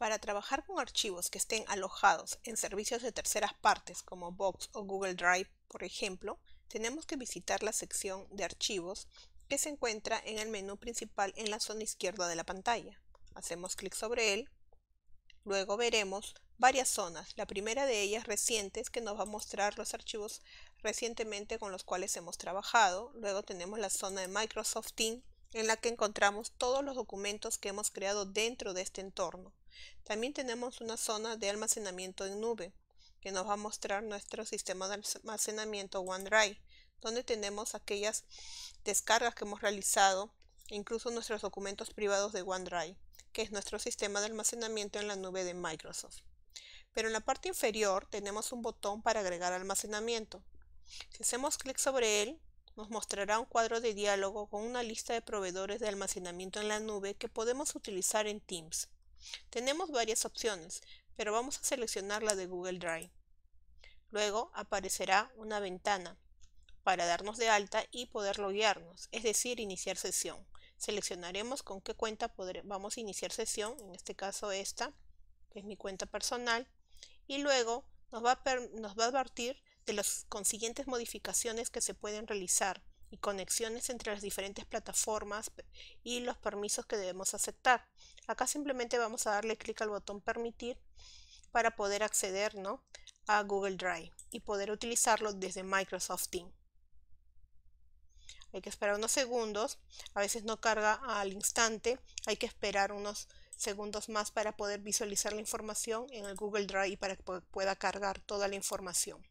Para trabajar con archivos que estén alojados en servicios de terceras partes como Box o Google Drive, por ejemplo, tenemos que visitar la sección de archivos que se encuentra en el menú principal en la zona izquierda de la pantalla. Hacemos clic sobre él. Luego veremos varias zonas, la primera de ellas recientes que nos va a mostrar los archivos recientemente con los cuales hemos trabajado. Luego tenemos la zona de Microsoft Teams en la que encontramos todos los documentos que hemos creado dentro de este entorno. También tenemos una zona de almacenamiento en nube, que nos va a mostrar nuestro sistema de almacenamiento OneDrive, donde tenemos aquellas descargas que hemos realizado, incluso nuestros documentos privados de OneDrive, que es nuestro sistema de almacenamiento en la nube de Microsoft. Pero en la parte inferior tenemos un botón para agregar almacenamiento. Si hacemos clic sobre él, nos mostrará un cuadro de diálogo con una lista de proveedores de almacenamiento en la nube que podemos utilizar en Teams. Tenemos varias opciones, pero vamos a seleccionar la de Google Drive. Luego aparecerá una ventana para darnos de alta y poder loguearnos, es decir, iniciar sesión. Seleccionaremos con qué cuenta vamos a iniciar sesión, en este caso esta, que es mi cuenta personal, y luego nos va, a nos va a advertir las consiguientes modificaciones que se pueden realizar y conexiones entre las diferentes plataformas y los permisos que debemos aceptar. Acá simplemente vamos a darle clic al botón permitir para poder acceder ¿no? a Google Drive y poder utilizarlo desde Microsoft Teams. Hay que esperar unos segundos, a veces no carga al instante, hay que esperar unos segundos más para poder visualizar la información en el Google Drive y para que pueda cargar toda la información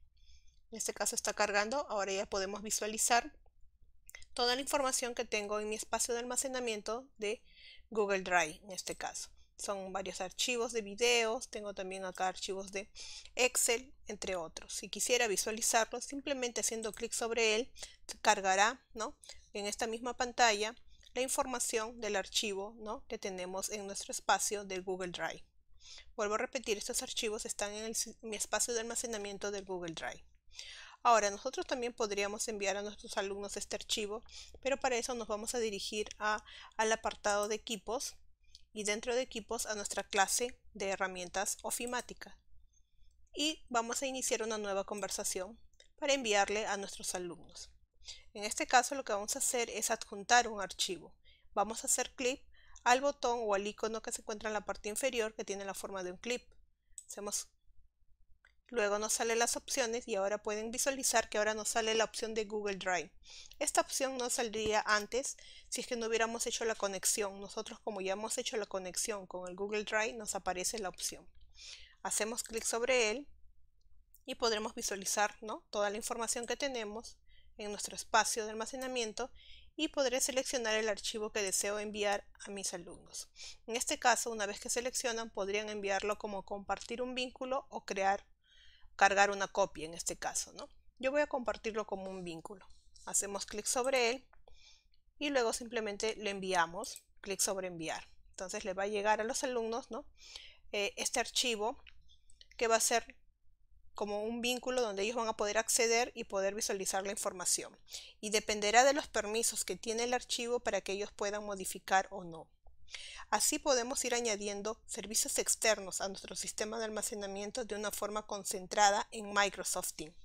en este caso está cargando, ahora ya podemos visualizar toda la información que tengo en mi espacio de almacenamiento de Google Drive en este caso. Son varios archivos de videos, tengo también acá archivos de Excel, entre otros. Si quisiera visualizarlo, simplemente haciendo clic sobre él, cargará ¿no? en esta misma pantalla la información del archivo que tenemos en nuestro espacio del Google Drive. Vuelvo a repetir, estos archivos están en, en mi espacio de almacenamiento del Google Drive. Ahora, nosotros también podríamos enviar a nuestros alumnos este archivo, pero para eso nos vamos a dirigir al apartado de equipos y dentro de equipos a nuestra clase de herramientas ofimática. Y vamos a iniciar una nueva conversación para enviarle a nuestros alumnos. En este caso lo que vamos a hacer es adjuntar un archivo. Vamos a hacer clic al botón o al icono que se encuentra en la parte inferior que tiene la forma de un clip. Hacemos Luego nos salen las opciones y ahora pueden visualizar que ahora nos sale la opción de Google Drive. Esta opción no saldría antes si es que no hubiéramos hecho la conexión. Nosotros como ya hemos hecho la conexión con el Google Drive nos aparece la opción. Hacemos clic sobre él y podremos visualizar ¿no? toda la información que tenemos en nuestro espacio de almacenamiento y podré seleccionar el archivo que deseo enviar a mis alumnos. En este caso, una vez que seleccionan, podrían enviarlo como compartir un vínculo o crear cargar una copia en este caso, ¿no? Yo voy a compartirlo como un vínculo. Hacemos clic sobre él y luego simplemente le enviamos, clic sobre enviar. Entonces le va a llegar a los alumnos, ¿no? Eh, este archivo que va a ser como un vínculo donde ellos van a poder acceder y poder visualizar la información. Y dependerá de los permisos que tiene el archivo para que ellos puedan modificar o no. Así podemos ir añadiendo servicios externos a nuestro sistema de almacenamiento de una forma concentrada en Microsoft Teams.